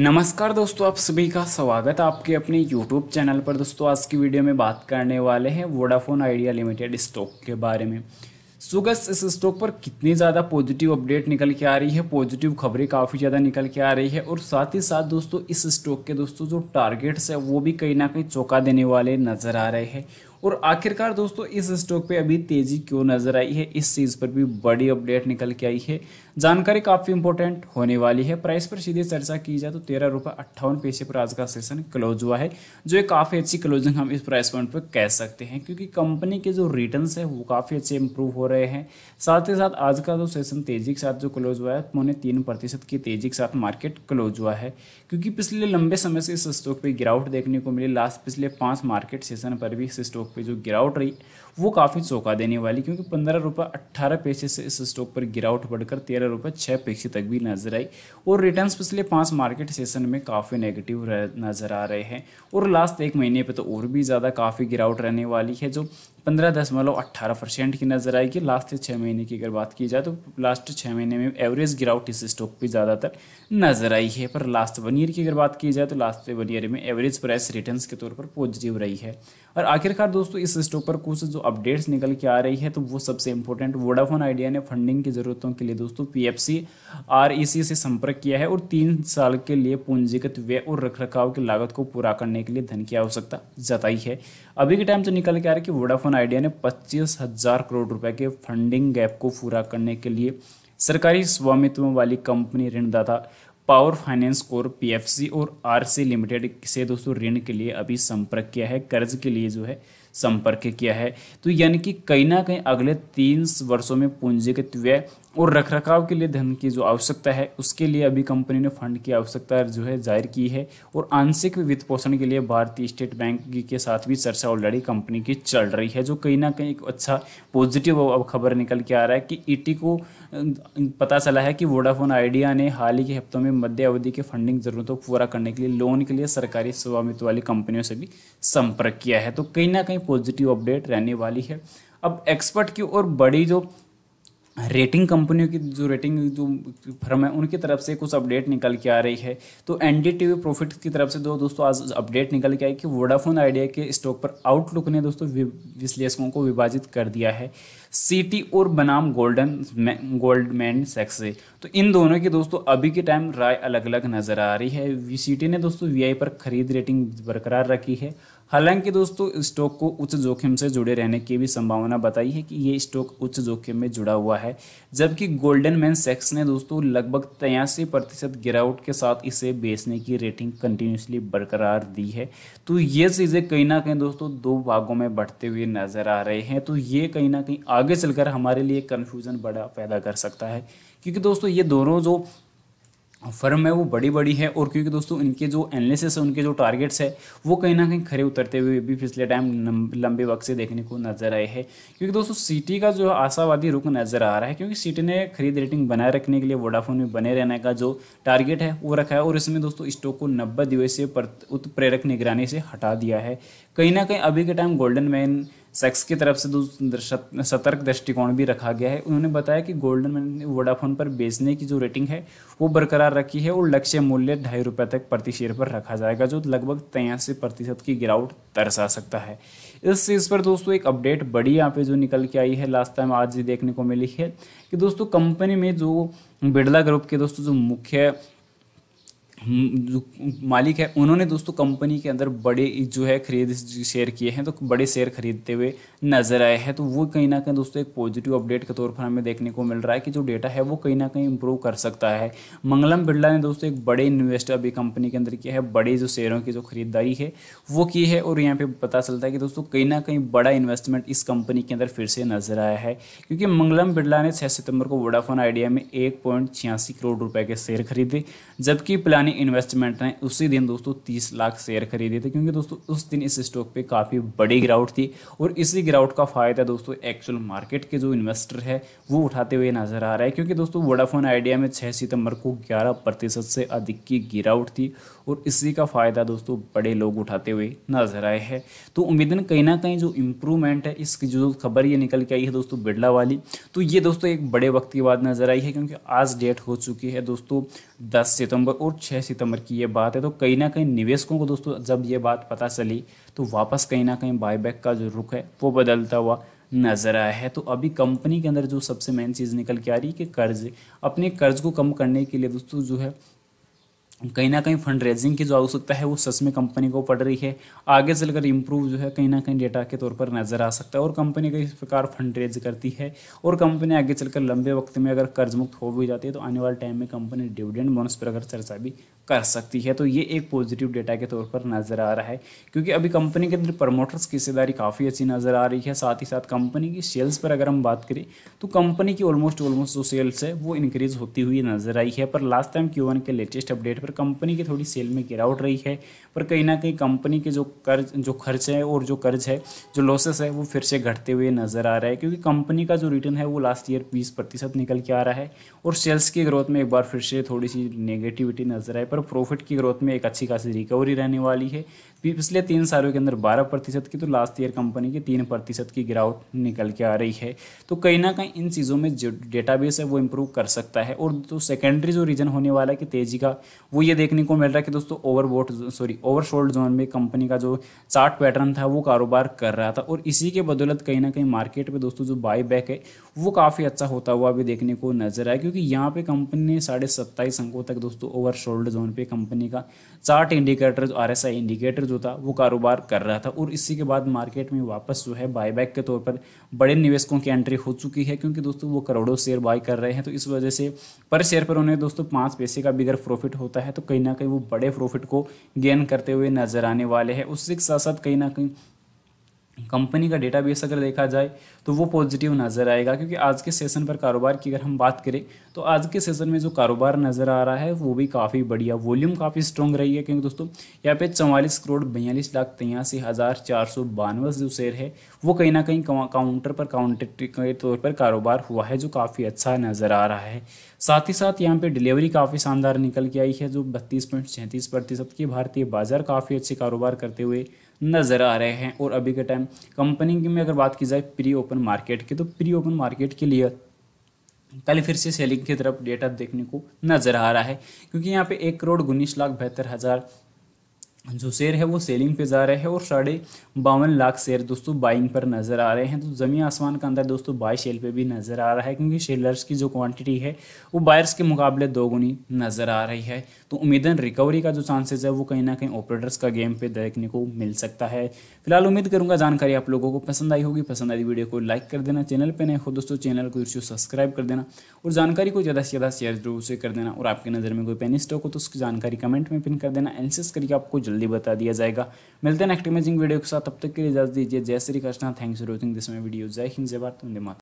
नमस्कार दोस्तों आप सभी का स्वागत है आपके अपने यूट्यूब चैनल पर दोस्तों आज की वीडियो में बात करने वाले हैं वोडाफोन आइडिया लिमिटेड स्टॉक के बारे में सुगस इस स्टॉक पर कितनी ज़्यादा पॉजिटिव अपडेट निकल के आ रही है पॉजिटिव खबरें काफ़ी ज़्यादा निकल के आ रही है और साथ ही साथ दोस्तों इस स्टॉक के दोस्तों जो टारगेट्स है वो भी कहीं ना कहीं चौंका देने वाले नज़र आ रहे हैं और आखिरकार दोस्तों इस स्टॉक पे अभी तेज़ी क्यों नज़र आई है इस चीज़ पर भी बड़ी अपडेट निकल के आई है जानकारी काफ़ी इंपॉर्टेंट होने वाली है प्राइस पर सीधे चर्चा की जाए तो तेरह रुपये अट्ठावन पैसे पर आज का सेशन क्लोज हुआ है जो एक काफ़ी अच्छी क्लोजिंग हम इस प्राइस पॉइंट पर कह सकते हैं क्योंकि कंपनी के जो रिटर्न है वो काफ़ी अच्छे इंप्रूव हो रहे हैं साथ ही साथ आज का जो सेशन तेज़ी के साथ जो क्लोज हुआ है पौने तो तीन प्रतिशत की तेज़ी के साथ मार्केट क्लोज हुआ है क्योंकि पिछले लंबे समय से इस स्टॉक पर गिरावट देखने को मिली लास्ट पिछले पांच मार्केट सेशन पर भी इस स्टॉक स्टॉक पे जो गिरावट रही वो काफ़ी चौंका देने वाली क्योंकि पंद्रह रुपये अट्ठारह पैसे से इस स्टॉक पर गिरावट बढ़कर तेरह रुपये छः पैसे तक भी नजर आई और रिटर्न्स पिछले पांच मार्केट सेशन में काफ़ी नेगेटिव नज़र आ रहे हैं और लास्ट एक महीने पे तो और भी ज़्यादा काफ़ी गिरावट रहने वाली है जो पंद्रह दशमलव अट्ठारह परसेंट की नज़र आएगी लास्ट छः महीने की अगर बात की जाए तो लास्ट छः महीने में एवरेज गिरावट इस स्टॉक पर ज़्यादातर नज़र आई है पर लास्ट वन ईयर की अगर बात की जाए तो लास्ट वन ईयर में एवरेज प्राइस रिटर्न्स के तौर पर पॉजिटिव रही है और आखिरकार दोस्तों इस स्टॉक पर कुछ जो अपडेट्स निकल के आ रही है तो वो सबसे इंपॉर्टेंट वोडाफोन आइडिया ने फंडिंग की ज़रूरतों के लिए दोस्तों पीएफसी आरईसी e से संपर्क किया है और तीन साल के लिए पूंजीगत व्यय और रखरखाव की लागत को पूरा करने के लिए धन की आवश्यकता जताई है अभी के टाइम से निकल के आ रहा है कि वोडाफोन आइडिया ने पच्चीस करोड़ रुपए के फंडिंग गैप को पूरा करने के लिए सरकारी स्वामित्व वाली कंपनी ऋणदाता पावर फाइनेंस कोर पीएफसी और आरसी लिमिटेड से दोस्तों ऋण के लिए अभी संपर्क किया है कर्ज के लिए जो है संपर्क किया है तो यानी कि कहीं ना कहीं अगले तीन वर्षों में पूंजीगत व्यय और रखरखाव के लिए धन की जो आवश्यकता है उसके लिए अभी कंपनी ने फंड की आवश्यकता जो है जाहिर की है और आंशिक वित्त पोषण के लिए भारतीय स्टेट बैंक के साथ भी चर्चा ऑलरेडी कंपनी की चल रही है जो कहीं ना कहीं एक अच्छा पॉजिटिव अब खबर निकल के आ रहा है कि ईटी e को अं, पता चला है कि वोडाफोन आइडिया ने हाल ही के हफ्तों में मध्य अवधि के फंडिंग जरूरतों को पूरा करने के लिए लोन के लिए सरकारी स्वामित्व वाली कंपनियों से भी संपर्क किया है तो कहीं ना कहीं पॉजिटिव अपडेट रहने वाली है अब एक्सपर्ट की और बड़ी जो रेटिंग कंपनियों की जो रेटिंग जो फर्म है उनकी तरफ से कुछ अपडेट निकल के आ रही है तो N D T V profit की तरफ से दो दोस्तों आज अपडेट निकल के आई कि वोडाफोन आइडिया के स्टॉक पर आउटलुक ने दोस्तों विश्लेषकों को विभाजित कर दिया है सिटी और बनाम गोल्डन गोल्डमैन सेक्स से तो इन दोनों की दोस्तों अभी के टाइम राय अलग अलग नज़र आ रही है वी सी टी ने दोस्तों वी आई पर खरीद रेटिंग बरकरार रखी है हालांकि दोस्तों स्टॉक को उच्च जोखिम से जुड़े रहने की भी संभावना बताई है कि ये स्टॉक उच्च जोखिम में जुड़ा हुआ है जबकि गोल्डन मैन सेक्स ने दोस्तों लगभग तयासी प्रतिशत गिरावट के साथ इसे बेचने की रेटिंग कंटिन्यूसली बरकरार दी है तो ये चीज़ें कहीं ना कहीं दोस्तों दो भागों में बढ़ते हुए नजर आ रहे हैं तो ये कहीं ना कहीं आगे चलकर हमारे लिए कन्फ्यूज़न बड़ा पैदा कर सकता है क्योंकि दोस्तों ये दोनों जो फर्म है वो बड़ी बड़ी है और क्योंकि दोस्तों इनके जो एनालिसिस है उनके जो टारगेट्स है वो कहीं ना कहीं खरे उतरते हुए भी पिछले टाइम लंबे वक्त से देखने को नजर आए हैं क्योंकि दोस्तों सिटी का जो आशावादी रुख नजर आ रहा है क्योंकि सिटी ने खरीद रेटिंग बनाए रखने के लिए वोडाफोन में बने रहने का जो टारगेट है वो रखा है और इसमें दोस्तों स्टॉक को नब्बे दिवसीय उत्प्रेरक निगरानी से हटा दिया है कहीं ना कहीं अभी के टाइम गोल्डन मैन सेक्स की तरफ से सतर्क दृष्टिकोण भी रखा गया है उन्होंने बताया कि गोल्डन मैन वोडाफोन पर बेचने की जो रेटिंग है वो बरकरार रखी है और लक्ष्य मूल्य ढाई रुपये तक प्रति शेयर पर रखा जाएगा जो लगभग तयासी प्रतिशत की गिरावट तरसा सकता है इस चीज़ पर दोस्तों एक अपडेट बड़ी यहाँ पे जो निकल के आई है लास्ट टाइम आज देखने को मिली है कि दोस्तों कंपनी में जो बिड़ला ग्रुप के दोस्तों जो मुख्य जो हम्म, मालिक है उन्होंने दोस्तों कंपनी के अंदर बड़े जो है खरीद शेयर किए हैं तो बड़े शेयर खरीदते हुए नज़र आए हैं तो वो कहीं ना कहीं दोस्तों एक पॉजिटिव अपडेट के तौर पर हमें देखने को मिल रहा है कि जो डेटा है वो कहीं ना कहीं इंप्रूव कर सकता है मंगलम बिरला ने दोस्तों एक बड़े इन्वेस्टर अभी कंपनी के अंदर किया है बड़े जो शेयरों की जो खरीदारी है वो की है और यहाँ पर पता चलता है कि दोस्तों कहीं ना कहीं बड़ा इन्वेस्टमेंट इस कंपनी के अंदर फिर से नज़र आया है क्योंकि मंगलम बिरला ने छः सितंबर को वोडाफोन आइडिया में एक करोड़ रुपये के शेयर खरीदे जबकि प्लान पुराने इन्वेस्टमेंट ने उसी दिन दोस्तों तीस लाख शेयर खरीदे थे क्योंकि दोस्तों उस दिन इस स्टॉक पे काफ़ी बड़ी गिरावट थी और इसी गिरावट का फ़ायदा दोस्तों एक्चुअल मार्केट के जो इन्वेस्टर है वो उठाते हुए नज़र आ रहा है क्योंकि दोस्तों वोडाफोन आइडिया में छः सितंबर को ग्यारह से अधिक की गिरावट थी और इसी का फ़ायदा दोस्तों बड़े लोग उठाते हुए नजर आए हैं तो उम्मीदन कहीं ना कहीं जो इम्प्रूवमेंट है इसकी जो खबर ये निकल के आई है दोस्तों बिरला वाली तो ये दोस्तों एक बड़े वक्त की बात नज़र आई है क्योंकि आज डेट हो चुकी है दोस्तों दस सितंबर और छः सितंबर की ये बात है तो कहीं ना कहीं निवेशकों को दोस्तों जब ये बात पता चली तो वापस कहीं ना कहीं बायबैक का जो रुख है वो बदलता हुआ नज़र आया है तो अभी कंपनी के अंदर जो सबसे मेन चीज़ निकल के आ रही है कि कर्ज अपने कर्ज को कम करने के लिए दोस्तों जो है कहीं ना कहीं फंड रेजिंग की जो आवश्यकता है वो सच में कंपनी को पड़ रही है आगे चलकर इम्प्रूव जो है कहीं ना कहीं डेटा के तौर पर नजर आ सकता है और कंपनी कई प्रकार फंड रेज करती है और कंपनी आगे चलकर लंबे वक्त में अगर कर्ज मुक्त हो भी जाती है तो आने वाले टाइम में कंपनी डिविडेंड बोनस पर अगर चर्चा भी कर सकती है तो ये एक पॉजिटिव डेटा के तौर पर नज़र आ रहा है क्योंकि अभी कंपनी के अंदर प्रमोटर्स की हिस्सेदारी काफ़ी अच्छी नज़र आ रही है साथ ही साथ कंपनी की सेल्स पर अगर हम बात करें तो कंपनी की ऑलमोस्ट ऑलमोस्ट जो सेल्स है वो इंक्रीज होती हुई नज़र आई है पर लास्ट टाइम क्यू के लेटेस्ट अपडेट पर कंपनी की थोड़ी सेल में गिरावट रही है पर कहीं ना कहीं कंपनी के जो कर्ज जो खर्च है और जो कर्ज है जो लॉसेस है वो फिर से घटते हुए नज़र आ रहा है क्योंकि कंपनी का जो रिटर्न है वो लास्ट ईयर बीस प्रतिशत निकल के आ रहा है और सेल्स की ग्रोथ में एक बार फिर से थोड़ी सी नेगेटिविटी नज़र आए पर पर प्रॉफिट की ग्रोथ में एक अच्छी खासी रिकवरी रहने वाली है पिछले तीन सालों के अंदर बारह प्रतिशत की तो लास्ट ईयर कंपनी की तीन प्रतिशत की गिरावट निकल के आ रही है तो कहीं ना कहीं इन चीज़ों में जो डेटाबेस है वो इम्प्रूव कर सकता है और तो सेकेंडरी जो रीजन होने वाला है कि तेजी का वो ये देखने को मिल रहा है कि दोस्तों ओवरबोट सॉरी ओवरसोल्ड जोन में कंपनी का जो चार्ट पैटर्न था वो कारोबार कर रहा था और इसी के बदौलत कहीं ना कहीं मार्केट में दोस्तों जो बाई बैक है वो काफ़ी अच्छा होता हुआ भी देखने को नजर आया क्योंकि यहाँ पे कंपनी ने साढ़े सत्ताईस अंकों तक दोस्तों ओवरसोल्ड जोन पे कंपनी का chart indicator R S I indicator जो था वो कारोबार कर रहा था और इसी के बाद मार्केट में वापस जो है बायबैक के तौर पर बड़े निवेशकों की एंट्री हो चुकी है क्योंकि दोस्तों वो करोड़ों शेयर बाय कर रहे हैं तो इस वजह से पर शेयर पर उन्हें दोस्तों पाँच पैसे का बिगर प्रॉफिट होता है तो कहीं ना कहीं वो बड़े प्रॉफिट को गेन करते हुए नजर आने वाले हैं उसके साथ साथ कहीं ना कहीं कंपनी का डेटा बेस अगर देखा जाए तो वो पॉजिटिव नज़र आएगा क्योंकि आज के सेशन पर कारोबार की अगर हम बात करें तो आज के सेशन में जो कारोबार नज़र आ रहा है वो भी काफ़ी बढ़िया वॉल्यूम काफ़ी स्ट्रॉन्ग रही है क्योंकि दोस्तों यहाँ पे चौवालीस करोड़ बयालीस लाख तिरासी हज़ार चार सौ बानवे जो शेयर है वो कहीं ना कहीं काउंटर पर काउंटर के तौर पर कारोबार हुआ है जो काफ़ी अच्छा नज़र आ रहा है साथ ही साथ यहाँ पे डिलीवरी काफ़ी शानदार निकल के आई है जो बत्तीस पॉइंट प्रतिशत की भारतीय बाजार काफ़ी अच्छे कारोबार करते हुए नज़र आ रहे हैं और अभी के टाइम कंपनी में अगर बात की जाए प्री ओपन मार्केट की तो प्री ओपन मार्केट के लिए कल फिर से सेलिंग की तरफ डेटा देखने को नज़र आ रहा है क्योंकि यहाँ पे एक करोड़ उन्नीस लाख बहत्तर हज़ार जो शेयर है वो सेलिंग पे जा रहे हैं और साढ़े बावन लाख शेयर दोस्तों बाइंग पर नज़र आ रहे हैं तो ज़मीन आसमान का अंदर दोस्तों बाई शेल पे भी नज़र आ रहा है क्योंकि शेलर्स की जो क्वांटिटी है वो बायर्स के मुकाबले दोगुनी नज़र आ रही है तो उम्मीदन रिकवरी का जो चांसेस है वो कहीं ना कहीं ऑपरेटर्स का गेम पे देखने को मिल सकता है फिलहाल उम्मीद करूँगा जानकारी आप लोगों को पसंद आई होगी पसंद आई वीडियो को लाइक कर देना चैनल पर नहीं हो दोस्तों चैनल को जरूर सब्सक्राइब कर देना और जानकारी को ज़्यादा से ज़्यादा शेयर जरूर से कर देना और आपकी नज़र में कोई पेनी स्टॉक हो तो उसकी जानकारी कमेंट में पिन कर देना एनसेस करके आपको जल्दी जल्दी बता दिया जाएगा मिलते हैं नेक्स्ट इमेजिंग वीडियो के साथ तब तक के लिए इजाजत दीजिए जय Shri Krishna thanks for watching this my video जय हिंद जय भारत